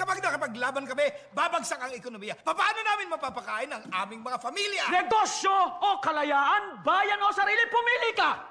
Kapag nakapaglaban kami, babagsak ang ekonomiya. Paano namin mapapakain ang aming mga pamilya? Negosyo o kalayaan, bayan o sarili, pumili ka!